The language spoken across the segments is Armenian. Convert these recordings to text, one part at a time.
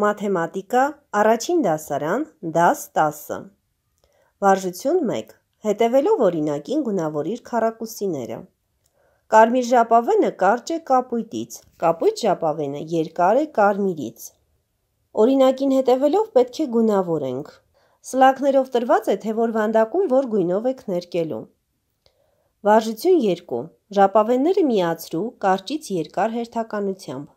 Մաթեմատիկա առաջին դասարան, դաս 10։ Վարժություն 1. Հետևելով օրինակին գունավորիր քառակուսիները։ Կարմիր ժապավենը կարճ է կապույտից, կապույտ ժապավենը երկար է կարմիրից։ Օրինակին հետևելով պետք է գունավորենք։ Սլակներով տրված է, թե որ վանդակում որ գույնով եք ներկելու։ Վարժություն 2. Ժապավենները միացրու կարճից երկար հերթականությամբ։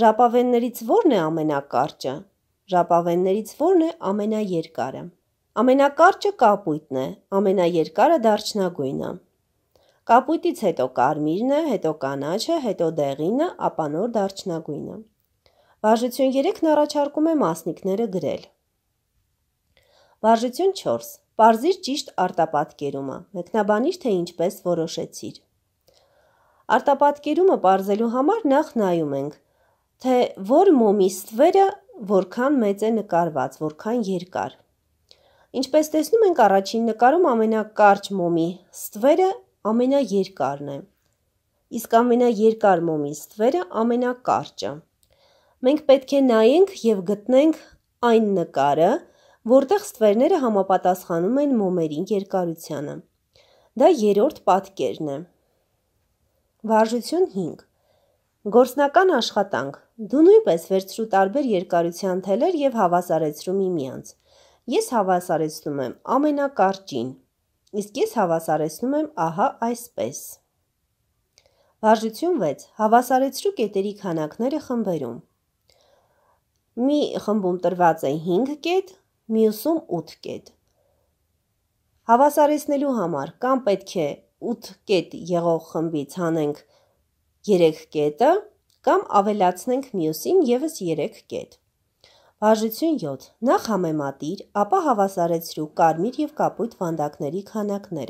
Ժապավեններից ո՞րն է ամենակարճը։ Ժապավեններից ո՞րն է ամենաերկարը։ Ամենակարճը կապույտն է, ամենաերկարը դարչնագույնը։ Կապույտից հետո կարմիրն է, հետո կանաչը, հետո դեղինը, ապա նոր դարչնագույնը։ Վարժություն 3-ն առաջարկում է մասնիկները գրել։ Վարժություն 4. Պարզիր ճիշտ արտապատկերումը։ Մեկնաբանիր թե ինչպես որոշեցիր։ Արտապատկերումը parzելու համար նախ նայում ենք թե որ մոմի ստվերը որքան մեծ է նկարված, որքան երկար։ Ինչպես տեսնում ենք առաջին նկարում ամենակարճ մոմի ստվերը ամենաերկարն է։ Իսկ ամենաերկար մոմի ստվերը ամենակարճը։ Մենք պետք է նայենք եւ գտնենք այն նկարը, որտեղ ստվերները համապատասխանում են մոմերի երկարությանը։ Դա երրորդ պատկերն է։ Վարժություն 5 Գործնական աշխատանք։ Դու նույնպես վերցրու տարբեր երկարության թելեր եւ հավասարեցրու միմյանց։ Ես հավասարեցնում եմ ամենակարճին, իսկ ես հավասարեցնում եմ ահա այսպես։ Վարժություն 6. Հավասարեցրու կետերի քանակները խմբերում։ Մի խմբում տրված է 5 կետ, մյուսում 8 կետ։ Հավասարեցնելու համար կամ պետք է 8 կետ եղող խմբից հանենք 1 3 կետը կամ ավելացնենք մյուսին եւս 3 կետ։ Բաժություն 7. Նախ համեմատիր, ապա հավասարեցրու կարմիր եւ կապույտ վանդակների քանակները։